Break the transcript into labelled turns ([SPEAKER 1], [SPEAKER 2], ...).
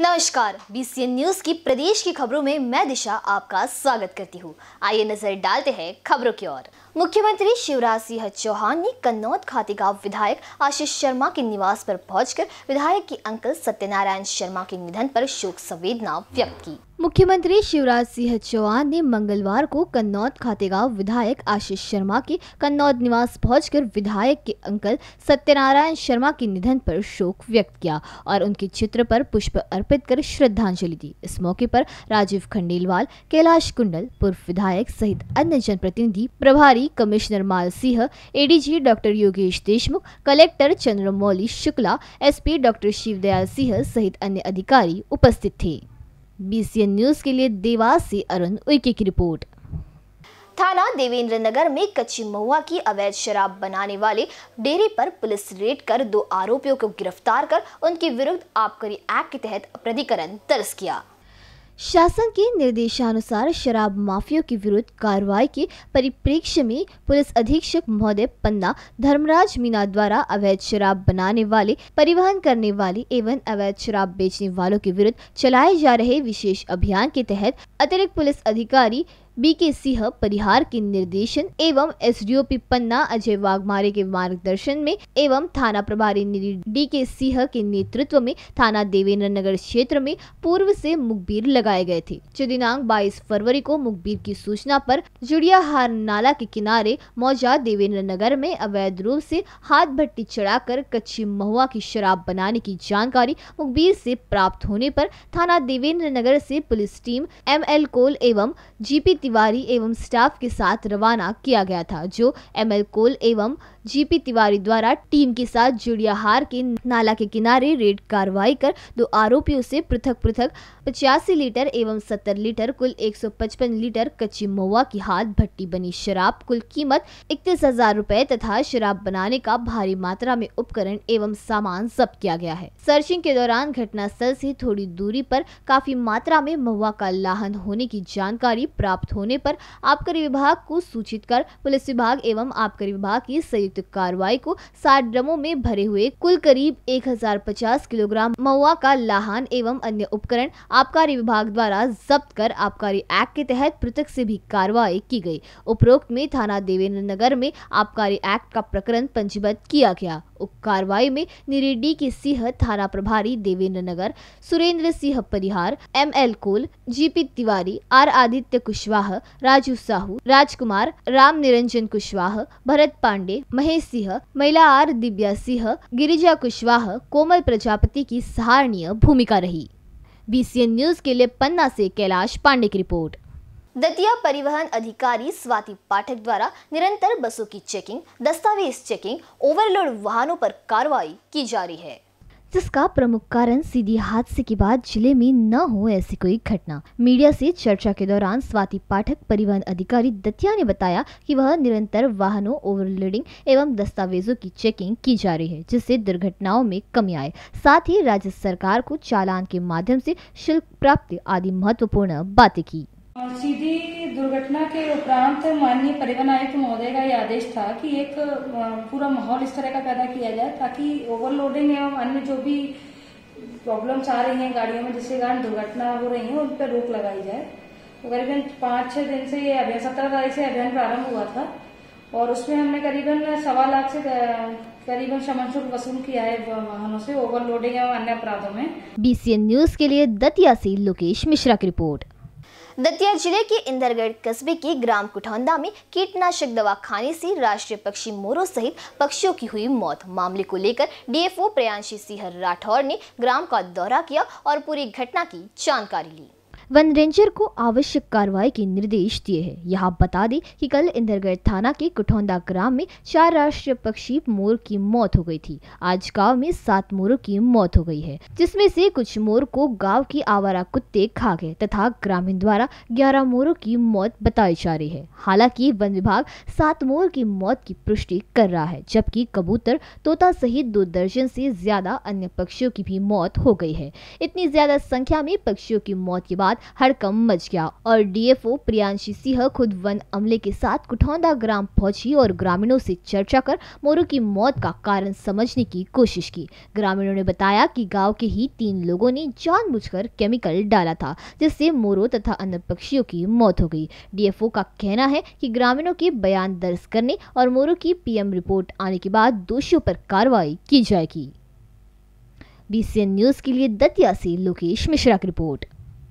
[SPEAKER 1] नमस्कार BCN news की प्रदेश की खबरों में मैं दिशा आपका स्वागत करती हूँ आइए नजर डालते हैं खबरों की ओर मुख्यमंत्री शिवराज सिंह चौहान ने खाते खातीगांव विधायक आशीष शर्मा के निवास पर पहुंचकर विधायक के अंकल सत्यनारायण शर्मा के निधन पर शोक संवेदना व्यक्त की मुख्यमंत्री शिवराज सिंह चौहान ने मंगलवार को कन्नौद खातेगांव विधायक आशीष शर्मा के कन्नौद निवास पहुंचकर विधायक के अंकल सत्यनारायण शर्मा के निधन पर शोक व्यक्त किया और उनके चित्र पर पुष्प अर्पित कर श्रद्धांजलि दी इस मौके पर राजीव खंडेलवाल कैलाश कुंडल पूर्व विधायक सहित अन्य जनप्रतिनिधि प्रभारी commissioner Mal Singh ADG doctor Yogesh Deshmukh collector Chandramouli Shukla SP doctor Shivdayal Singh सहित अन्य अधिकारी उपस्थित थे बीसीएन न्यूज के लिए देवास से अरुण उइके की रिपोर्ट थाना देवेंद्र नगर में कच्ची महुआ की अवैध शराब बनाने वाले डेरी पर पुलिस रेड कर दो आरोपियों को गिरफ्तार कर उनके विरुद्ध आबकारी एक्ट के तहत प्राधिकरण दर्ज किया शासन के निर्देशानुसार शराब माफिया के विरुद्ध कार्रवाई के परिप्रेक्ष्य में पुलिस अधीक्षक महोदय पन्ना धर्मराज मीना द्वारा अवैध शराब बनाने वाले परिवहन करने वाले एवं अवैध शराब बेचने वालों के विरुद्ध चलाए जा रहे विशेष अभियान के तहत अतिरिक्त पुलिस अधिकारी बी के सिंह परिहार के निर्देशन एवं S D O P Panna Ajay Waghmare के मार्गदर्शन में एवं थाना प्रभारी डी के सिंह के नेतृत्व में थाना देवेंद्र नगर क्षेत्र में पूर्व से मुखबिर लगाए गए थे जो दिनांक बाईस फरवरी को मुखबिर की सूचना पर जुड़ियाहार नाला के किनारे मौजा देवेंद्र नगर में अवैध रूप से हाथ भट्टी चढ़ाकर कच्ची महुआ की शराब बनाने की जानकारी मुखबिर से प्राप्त होने पर थाना देवेंद्र नगर से police team M L Kol एवं जीपी तिवारी एवं स्टाफ के साथ रवाना किया गया था जो एम एल कोल एवं जीपी तिवारी द्वारा टीम के साथ जुड़ियाहार के नाला के किनारे रेड कार्रवाई कर दो आरोपियों से पृथक पृथक पचासी लीटर एवं सत्तर लीटर कुल 155 लीटर कच्ची महुआ की हाथ भट्टी बनी शराब कुल कीमत इकतीस हजार रूपए तथा शराब बनाने का भारी मात्रा में उपकरण एवं सामान जब्त किया गया है सर्चिंग के दौरान स्थल से थोड़ी दूरी पर काफी मात्रा में महुआ का लाहन होने की जानकारी प्राप्त होने पर आबकारी विभाग को सूचित कर पुलिस विभाग एवं आबकारी विभाग की संयुक्त कार्रवाई को सात ड्रमों में भरे हुए कुल करीब 1050 किलोग्राम मऊआ का लाहान एवं अन्य उपकरण आबकारी विभाग द्वारा जब्त कर आबकारी एक्ट के तहत पृथक से भी कार्रवाई की गई उपरोक्त में थाना देवेंद्र नगर में आबकारी एक्ट का प्रकरण पंजीबद्ध किया गया कार्रवाई में निरीडी के सिंह थाना प्रभारी Devendra Nagar Surendra Singh Parihar M L Kol P Tiwari R Aditya Kushwaha Kushwah Raju Sahu Rajkumar Ram Niranjan Kushwah Bharat Pande Mahesh Singh महिला आर दिव्या सिंह गिरिजा कुशवाह कोमल प्रजापति की सहारनीय भूमिका रही बीसीएन न्यूज के लिए पन्ना से कैलाश पांडे की रिपोर्ट दतिया परिवहन अधिकारी स्वाति पाठक द्वारा निरंतर बसों की चेकिंग दस्तावेज चेकिंग ओवरलोड वाहनों पर कार्रवाई की जा रही है जिसका प्रमुख कारण सीधी हादसे के बाद जिले में न हो ऐसी कोई घटना मीडिया से चर्चा के दौरान स्वाति पाठक परिवहन अधिकारी दतिया ने बताया कि वह निरंतर वाहनों ओवरलोडिंग एवं दस्तावेजों की चेकिंग की जा रही है जिससे दुर्घटनाओं में कमी आए साथ ही राज्य सरकार को चालान के माध्यम से शुल्क प्राप्ति आदि महत्वपूर्ण बातें की सीधी दुर्घटना के उपरांत माननीय परिवहन आयुक्त महोदय का यह आदेश था कि एक पूरा माहौल इस तरह का पैदा किया जाए ताकि ओवरलोडिंग एवं अन्य जो भी प्रॉब्लम्स आ रही हैं गाड़ियों में जिसके कारण दुर्घटना हो रही है उन पर रोक लगाई जाए तो करीबन पांच छह दिन से ये अभियान सत्रह तारीख से अभियान प्रारंभ हुआ था और उसमें हमने करीबन सवा लाख से करीबन शमन शुल्क वसूल किया है वाहनों से ओवरलोडिंग एवं अन्य अपराधों में बीसीएन न्यूज के लिए दतिया से लोकेश मिश्रा की रिपोर्ट दतिया जिले के इंदरगढ़ कस्बे के ग्राम कुठौंदा में कीटनाशक दवा खाने से राष्ट्रीय पक्षी मोरों सहित पक्षियों की हुई मौत मामले को लेकर डीएफओ प्रयांशी सिंह राठौर ने ग्राम का दौरा किया और पूरी घटना की जानकारी ली वन रेंजर को आवश्यक कार्रवाई के निर्देश दिए हैं यह बता दें कि कल इंदरगढ़ थाना के कुठौंदा ग्राम में चार राष्ट्रीय पक्षी मोर की मौत हो गई थी आज गाँव में सात मोरों की मौत हो गई है जिसमें से कुछ मोर को गाँव की आवारा कुत्ते खा गए तथा ग्रामीण द्वारा ग्यारह मोरों की मौत बताई जा रही है हालांकि वन विभाग सात मोर की मौत की पुष्टि कर रहा है जबकि कबूतर तोता सहित दो दर्जन से ज्यादा अन्य पक्षियों की भी मौत हो गई है इतनी ज्यादा संख्या में पक्षियों की मौत के बाद बाद हड़कम मच गया और डीएफओ प्रियांशी सिंह खुद वन अमले के साथ कुठौंदा ग्राम पहुंची और ग्रामीणों से चर्चा कर मोरू की मौत का कारण समझने की कोशिश की ग्रामीणों ने बताया कि गांव के ही तीन लोगों ने जानबूझकर केमिकल डाला था जिससे मोरू तथा अन्य पक्षियों की मौत हो गई डीएफओ का कहना है की ग्रामीणों के बयान दर्ज करने और मोरू की पीएम रिपोर्ट आने के बाद दोषियों पर कार्रवाई की जाएगी बीसीएन न्यूज़ के लिए दतिया से लोकेश मिश्रा की रिपोर्ट